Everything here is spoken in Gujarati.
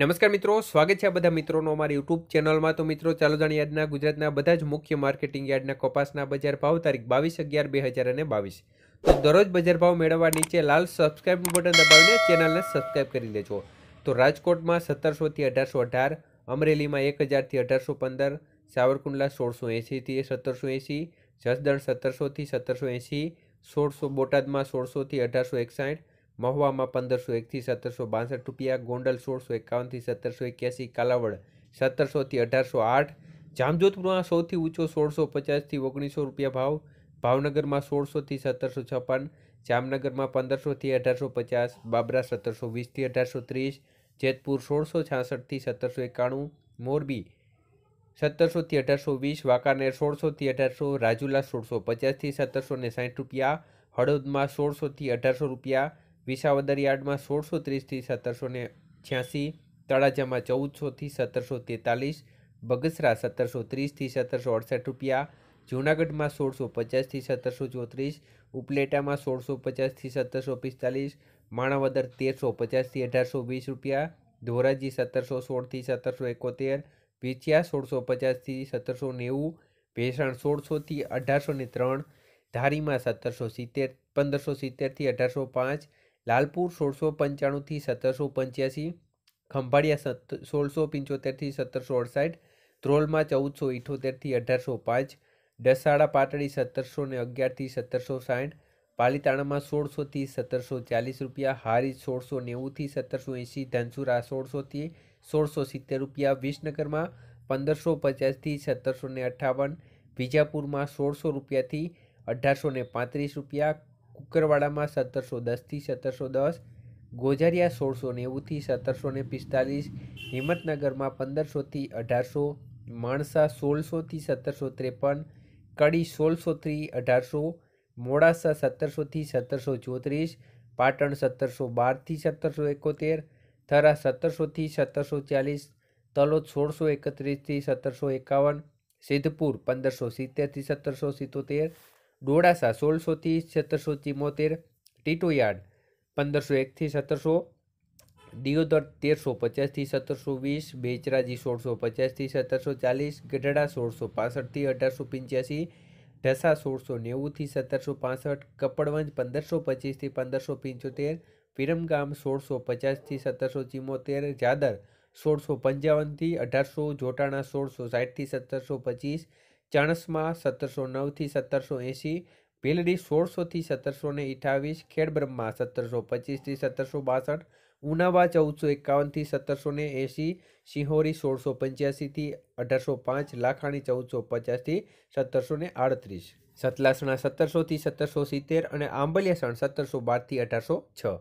નમસ્કાર મિત્રો સ્વાગત છે આ બધા મિત્રોનો અમારી યુટ્યુબ ચેનલમાં તો મિત્રો ચાલો જાણીએ યાદના ગુજરાતના બધા જ મુખ્ય માર્કેટિંગ યાર્ડના કપાસના બજાર ભાવ તારીખ બાવીસ અગિયાર બે હજાર અને બાવીસ તો દરરોજ બજાર ભાવ મેળવવા નીચે લાલ સબસ્ક્રાઇબનું બટન દબાવીને ચેનલને સબસ્ક્રાઈબ કરી લેજો તો રાજકોટમાં સત્તરસોથી અઢારસો અઢાર અમરેલીમાં એક હજારથી અઢારસો પંદર સાવરકુંડલા સોળસો એંસીથી સત્તરસો એંસી જસદણ સત્તરસોથી સત્તરસો એંસી સોળસો બોટાદમાં સોળસોથી અઢારસો એકસાઠ મહુવામાં પંદરસો એકથી સત્તરસો બાસઠ રૂપિયા ગોંડલ સોળસો એકાવનથી સત્તરસો એક્યાસી કાલાવડ સત્તરસોથી અઢારસો આઠ જામજોધપુરમાં સૌથી ઊંચો સોળસો પચાસથી ઓગણીસો રૂપિયા ભાવ ભાવનગરમાં સોળસોથી સત્તરસો છપ્પન જામનગરમાં પંદરસોથી અઢારસો પચાસ બાબરા સત્તરસો વીસથી અઢારસો ત્રીસ જેતપુર સોળસો છાસઠથી સત્તરસો એકાણું મોરબી સત્તરસોથી અઢારસો વીસ વાંકાનેર સોળસોથી અઢારસો રાજુલા સોળસો પચાસથી સત્તરસો ને સાઠ રૂપિયા હળદમાં સોળસોથી અઢારસો રૂપિયા વિસાવદર યાર્ડમાં સોળસો ત્રીસથી સત્તરસો ને છ્યાસી તળાજામાં ચૌદસોથી સત્તરસો તેતાલીસ બગસરા સત્તરસો ત્રીસથી સત્તરસો અડસઠ રૂપિયા જૂનાગઢમાં સોળસો પચાસથી સત્તરસો ચોત્રીસ ઉપલેટામાં સોળસો પચાસથી સત્તરસો પિસ્તાલીસ માણાવદર તેરસો પચાસથી અઢારસો વીસ રૂપિયા ધોરાજી સત્તરસો સોળથી સત્તરસો એકોતેર વિછિયા સોળસો પચાસથી સત્તરસો નેવું ભેસાણ સોળસોથી અઢારસો ને ત્રણ ધારીમાં સત્તરસો સિત્તેર પંદરસો સિત્તેરથી અઢારસો પાંચ લાલપુર સોળસો પંચાણુંથી સત્તરસો પંચ્યાસી ખંભાળિયા સત સોળસો પંચોતેરથી સત્તરસો અડસાઠ ધ્રોલમાં ચૌદસો ઇઠોતેરથી અઢારસો પાંચ ડસાડા પાટડી સત્તરસો ને અગિયારથી સત્તરસો સાઠ પાલીતાણામાં સોળસોથી સત્તરસો ચાલીસ રૂપિયા હારી સોળસો નેવુંથી સત્તરસો એંસી ધનસુરા સોળસોથી સોળસો સિત્તેર રૂપિયા વિસનગરમાં પંદરસો પચાસથી સત્તરસો ને અઠાવન વિજાપુરમાં સોળસો રૂપિયાથી અઢારસો ને પાંત્રીસ રૂપિયા કુકરવાડામાં સત્તરસો દસથી સત્તરસો દસ ગોઝારિયા સોળસો નેવુંથી સત્તરસો ને પિસ્તાલીસ હિંમતનગરમાં પંદરસોથી અઢારસો માણસા સોળસોથી સત્તરસો ત્રેપન કડી સોળસોથી અઢારસો મોડાસા સત્તરસોથી સત્તરસો ચોત્રીસ પાટણ સત્તરસો બારથી સત્તરસો એકોતેર થરા સત્તરસોથી સત્તરસો ચાલીસ તલોદ સોળસો એકત્રીસથી સત્તરસો એકાવન સિદ્ધપુર પંદરસો સિત્તેરથી સત્તરસો સિત્તોતેર ડોળાસા સોળસોથી સત્તરસો ચિમોતેર યાર્ડ પંદરસો એકથી સત્તરસો દિયોદર તેરસો પચાસથી સત્તરસો વીસ બેચરાજી સોળસો પચાસથી સત્તરસો ચાલીસ ગઢડા સોળસો પાસઠથી અઢારસો પંચ્યાસી ઢસા સોળસો નેવુંથી સત્તરસો પાસઠ કપડવંજ પંદરસો પચીસથી પંદરસો પંચોતેર વિરમગામ સોળસો પચાસથી સત્તરસો ચિમોતેર જાદર સોળસો પંચાવનથી અઢારસો જોટાણા સોળસો સાઠથી સત્તરસો પચીસ ચણસમાં સત્તરસો નવથી સત્તરસો એંસી ભીલડી સોળસોથી સત્તરસો ને અઠાવીસ ખેડબ્રહ્મા સત્તરસો પચીસથી સત્તરસો બાસઠ ઉનાવા ચૌદસો એકાવનથી સત્તરસો ને એંસી સિંહોરી સોળસો પંચ્યાસીથી અઢારસો પાંચ લાખાણી ચૌદસો પચાસથી સત્તરસો ને આડત્રીસ સતલાસણા સત્તરસોથી સત્તરસો સિત્તેર અને આંબલિયાસણ સત્તરસો બારથી અઢારસો છ